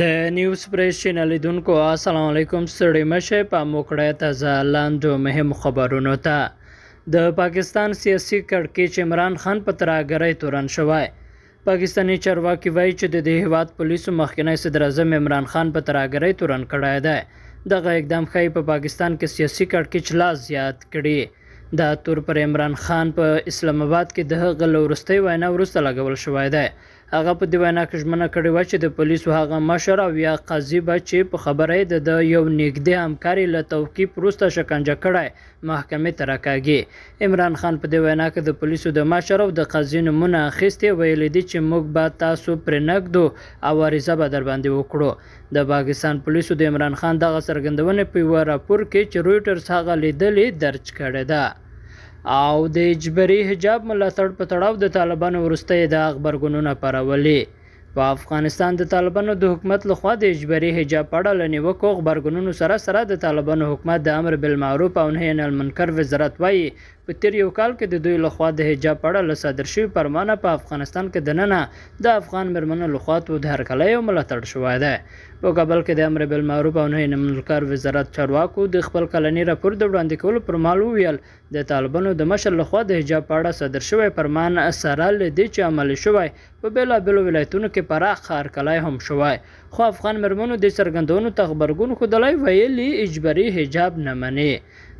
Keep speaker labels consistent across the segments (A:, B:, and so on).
A: د نیوز پریس چینل لیدونکو السلام علیکم ستړي مشه په موکړه تازه لاندو مهم خبرونو ته د پاکستان سیاسي کړکېچ عمران خان په تراګرۍ تورن شوی پاکستانی چارواکي وایي چې د دې هیواد پولیسو مخکنی صدر اعظم عمران خان په تراګرۍ تورن کړای دی دغه اقدام ښایي په پاکستان کې سیاسي کړکېچ لا زیات کړي دا تور پر عمران خان په اسلام آباد کې د غلو ورستۍ وینا ورسته لګول شوې ده هغه په دې وینا کې ژمنه کړې وه چې د پولیسو هغه مشر او یا قاضي به چې په خبره د د یو نږدې همکاري له توقیف وروسته شکنجه کړی محکمې ته راکاږي عمران خان په دې وینا کې د پولیسو د مشر او د قاضي نومونه اخیستې ویلې دي چې موږ به تاسو پرې نږدو او عریضه به درباندې وکړو د پاکستان پولیسو د عمران خان دغه څرګندونې په یوه راپور کې چې رویټرز هغه لیدلې درج کړې ده او د اجباري حجاب ملاتړ په تړاو د طالبانو ورسته د خبرګونونه پرولي په افغانستان د طالبانو د حکومت لخوا د اجباري حجاب په اړه لنیوکو خبرګونونو سره سره د طالبانو حکومت د امر بالمعروف او نهي عن المنکر وزارت وایي په تیر یو کال کې د دوی لخوا د حجاب په اړه له صادر شوي فرمانه په افغانستان کې دننه د افغان میرمنو لخوا تو د هرکلی او ملاتړ شوی دی په کابل کې د امر بالمعروف او نهي عن منکر وزارت چارواکو د خپل کلني راپور د وړاندې کولو پر مهال وویل د طالبانو د مشر لخوا د حجاب په اړه صادر شوی فرمان سره له دې چې عملي شوی په بېلابېلو ولایتونو کې پراخ هرکلی هم شوی خو افغان مرمنو د څرګندونو ته خبرګون ښودلی ویلي اجباري حجاب نه مني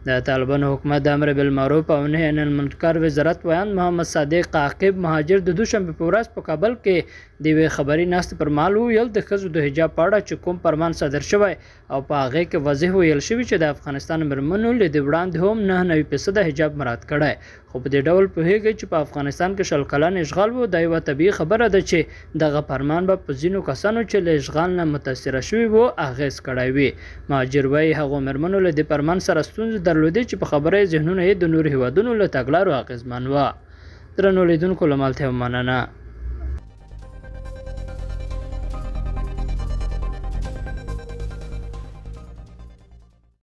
A: د طالبانو حکومت د امر بالمعروف او نهي عن المنکر وزارت ویاند محمد صادق عاقب مهاجر د دوشنبه په ورځ په کابل کې د یوې خبري ناست پر مال ویل د خزو د حجاب پاړه چې کوم پرمان صدر شوی او په هغه کې واضح ویل شوی چې د افغانستان مرمنو لید وړاند هم نه نوې پیسې د حجاب مراد کړي خو په دې ډول په هیګه چې په افغانستان کې شل کلن اشغال وو د یو طبي خبره ده چې دغه پرمان به په ځینو کسانو چې له اشغال نه متاثر شوی وو اغیز کړی وي ماجر وای هغه مرمنو له د پرمان سره ستونزې درلودې چې په خبره ذهنونه یې د نور هیوادونو له تګلارو اغیزمن و درنو لیدونکو لمالته مننه